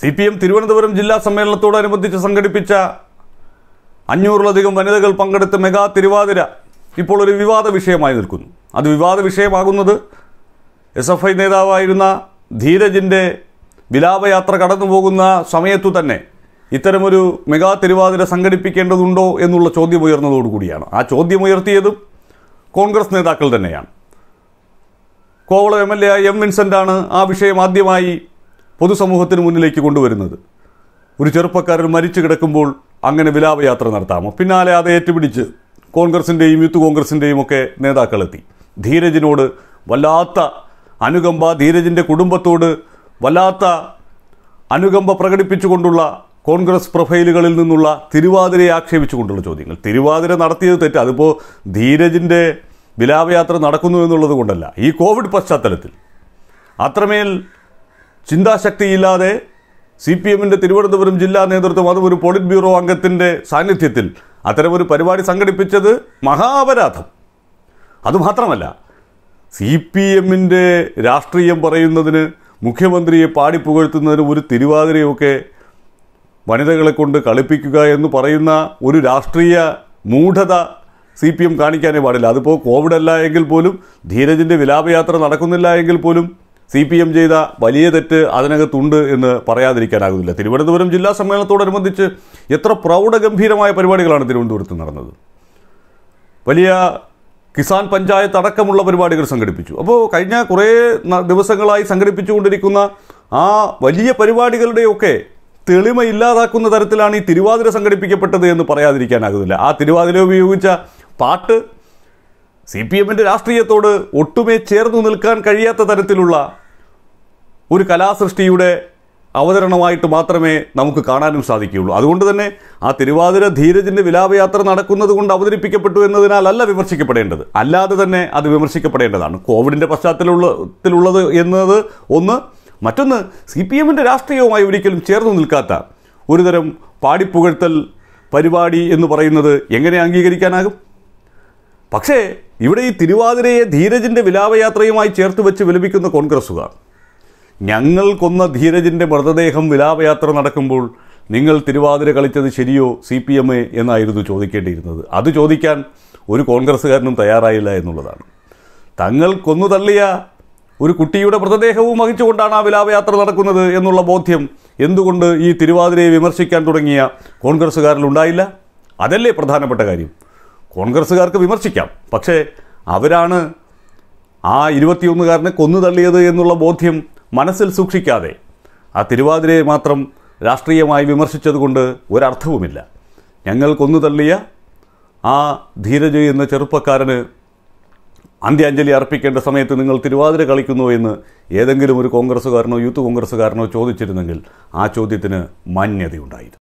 C P M Thiruvananthapuram ജില്ലാ സമ്മേളനത്തോടനുബന്ധിച്ച് സംഘടിപ്പിച്ച അഞ്ഞൂറിലധികം വനിതകൾ പങ്കെടുത്ത മെഗാ തിരുവാതിര ഇപ്പോൾ ഒരു വിവാദ വിഷയമായി നിൽക്കുന്നു അത് വിവാദ വിഷയമാകുന്നത് എസ് എഫ് ഐ നേതാവായിരുന്ന ധീരജിൻ്റെ വിലാപയാത്ര കടന്നു പോകുന്ന സമയത്തു തന്നെ ഇത്തരമൊരു മെഗാ തിരുവാതിര സംഘടിപ്പിക്കേണ്ടതുണ്ടോ എന്നുള്ള ചോദ്യം ഉയർന്നതോടുകൂടിയാണ് ആ ചോദ്യം ഉയർത്തിയതും കോൺഗ്രസ് നേതാക്കൾ തന്നെയാണ് Kovalam M L A M വിൻസെൻ്റാണ് ആ വിഷയം ആദ്യമായി പൊതുസമൂഹത്തിന് മുന്നിലേക്ക് കൊണ്ടുവരുന്നത് ഒരു ചെറുപ്പക്കാരൻ മരിച്ചു കിടക്കുമ്പോൾ അങ്ങനെ വിലാപയാത്ര നടത്താമോ പിന്നാലെ അത് ഏറ്റുപിടിച്ച് കോൺഗ്രസിൻ്റെയും യൂത്ത് കോൺഗ്രസിൻ്റെയും ഒക്കെ നേതാക്കളെത്തി ധീരജിനോട് വല്ലാത്ത അനുകമ്പ ധീരജിൻ്റെ കുടുംബത്തോട് വല്ലാത്ത അനുകമ്പ പ്രകടിപ്പിച്ചുകൊണ്ടുള്ള കോൺഗ്രസ് പ്രൊഫൈലുകളിൽ നിന്നുള്ള തിരുവാതിരയെ ആക്ഷേപിച്ചുകൊണ്ടുള്ള ചോദ്യങ്ങൾ തിരുവാതിര നടത്തിയത് തെറ്റ് അതിപ്പോൾ ധീരജിൻ്റെ വിലാപയാത്ര നടക്കുന്നു എന്നുള്ളത് കൊണ്ടല്ല ഈ കോവിഡ് പശ്ചാത്തലത്തിൽ അത്രമേൽ ചിന്താശക്തിയില്ലാതെ സി പി എമ്മിൻ്റെ തിരുവനന്തപുരം ജില്ലാ നേതൃത്വം അതും ഒരു പോളിറ്റ് ബ്യൂറോ അംഗത്തിൻ്റെ സാന്നിധ്യത്തിൽ അത്തരമൊരു പരിപാടി സംഘടിപ്പിച്ചത് മഹാപരാധം അതുമാത്രമല്ല സി പി എമ്മിൻ്റെ രാഷ്ട്രീയം പറയുന്നതിന് മുഖ്യമന്ത്രിയെ പാടി പുകഴ്ത്തുന്നതിന് ഒരു തിരുവാതിരയൊക്കെ വനിതകളെ കൊണ്ട് കളിപ്പിക്കുക എന്ന് പറയുന്ന ഒരു രാഷ്ട്രീയ മൂഢത സി പി എം കാണിക്കാനേ പാടില്ല അതിപ്പോൾ കോവിഡ് അല്ല എങ്കിൽ പോലും ധീരജിൻ്റെ വിലാപയാത്ര നടക്കുന്നില്ല എങ്കിൽ പോലും സി പി എം ചെയ്ത വലിയ തെറ്റ് അതിനകത്തുണ്ട് എന്ന് പറയാതിരിക്കാനാകുന്നില്ല തിരുവനന്തപുരം ജില്ലാ സമ്മേളനത്തോടനുബന്ധിച്ച് എത്ര പ്രൗഢഗംഭീരമായ പരിപാടികളാണ് തിരുവനന്തപുരത്ത് നടന്നത് വലിയ കിസാൻ പഞ്ചായത്ത് അടക്കമുള്ള പരിപാടികൾ സംഘടിപ്പിച്ചു അപ്പോൾ കഴിഞ്ഞ കുറേ ദിവസങ്ങളായി സംഘടിപ്പിച്ചുകൊണ്ടിരിക്കുന്ന ആ വലിയ പരിപാടികളുടെയൊക്കെ തെളിമ ഇല്ലാതാക്കുന്ന തരത്തിലാണ് ഈ തിരുവാതിര സംഘടിപ്പിക്കപ്പെട്ടത് എന്ന് പറയാതിരിക്കാനാകുന്നില്ല ആ തിരുവാതിര ഉപയോഗിച്ച പാട്ട് സി പി എമ്മിൻ്റെ രാഷ്ട്രീയത്തോട് ഒട്ടുമേ ചേർന്നു നിൽക്കാൻ കഴിയാത്ത തരത്തിലുള്ള ഒരു കലാസൃഷ്ടിയുടെ അവതരണമായിട്ട് മാത്രമേ നമുക്ക് കാണാനും സാധിക്കുകയുള്ളൂ അതുകൊണ്ട് തന്നെ ആ തിരുവാതിര ധീരജിൻ്റെ വിലാപയാത്ര നടക്കുന്നത് കൊണ്ട് അവതരിപ്പിക്കപ്പെട്ടു എന്നതിനാലല്ല വിമർശിക്കപ്പെടേണ്ടത് അല്ലാതെ തന്നെ അത് വിമർശിക്കപ്പെടേണ്ടതാണ് കോവിഡിൻ്റെ പശ്ചാത്തലത്തിലുള്ളത് എന്നത് ഒന്ന് മറ്റൊന്ന് സി പി എമ്മിൻ്റെ രാഷ്ട്രീയവുമായി ഒരിക്കലും ചേർന്നു നിൽക്കാത്ത ഒരുതരം പാടിപ്പുകഴ്ത്തൽ പരിപാടി എന്ന് പറയുന്നത് എങ്ങനെ അംഗീകരിക്കാനാകും പക്ഷേ ഇവിടെ ഈ തിരുവാതിരയെ ധീരജിൻ്റെ വിലാപയാത്രയുമായി ചേർത്ത് വെച്ച് വിലപിക്കുന്ന കോൺഗ്രസ്സുകാർ ഞങ്ങൾ കൊന്ന ധീരജിൻ്റെ മൃതദേഹം വിലാപയാത്ര നടക്കുമ്പോൾ നിങ്ങൾ തിരുവാതിര കളിച്ചത് ശരിയോ സി പി എം എ എന്നായിരുന്നു ചോദിക്കേണ്ടിയിരുന്നത് അത് ചോദിക്കാൻ ഒരു കോൺഗ്രസ്സുകാരനും തയ്യാറായില്ല എന്നുള്ളതാണ് തങ്ങൾ കൊന്നു തള്ളിയ ഒരു കുട്ടിയുടെ മൃതദേഹവും വഹിച്ചുകൊണ്ടാണ് ആ വിലാപയാത്ര നടക്കുന്നത് എന്നുള്ള ബോധ്യം എന്തുകൊണ്ട് ഈ തിരുവാതിരയെ വിമർശിക്കാൻ തുടങ്ങിയ കോൺഗ്രസ്സുകാരിൽ ഉണ്ടായില്ല അതല്ലേ പ്രധാനപ്പെട്ട കാര്യം കോൺഗ്രസ്സുകാർക്ക് വിമർശിക്കാം പക്ഷേ അവരാണ് ആ ഇരുപത്തിയൊന്നുകാരനെ കൊന്നു തള്ളിയത് എന്നുള്ള ബോധ്യം മനസ്സിൽ സൂക്ഷിക്കാതെ ആ തിരുവാതിരയെ മാത്രം രാഷ്ട്രീയമായി വിമർശിച്ചതുകൊണ്ട് ഒരർത്ഥവുമില്ല ഞങ്ങൾ കൊന്നു തള്ളിയ ആ ധീരജ എന്ന ചെറുപ്പക്കാരന് അന്ത്യാഞ്ജലി അർപ്പിക്കേണ്ട സമയത്ത് നിങ്ങൾ തിരുവാതിര കളിക്കുന്നു എന്ന് ഏതെങ്കിലും ഒരു കോൺഗ്രസ്സുകാരനോ യൂത്ത് കോൺഗ്രസ്സുകാരനോ ചോദിച്ചിരുന്നെങ്കിൽ ആ ചോദ്യത്തിന് മാന്യതയുണ്ടായിരുന്നു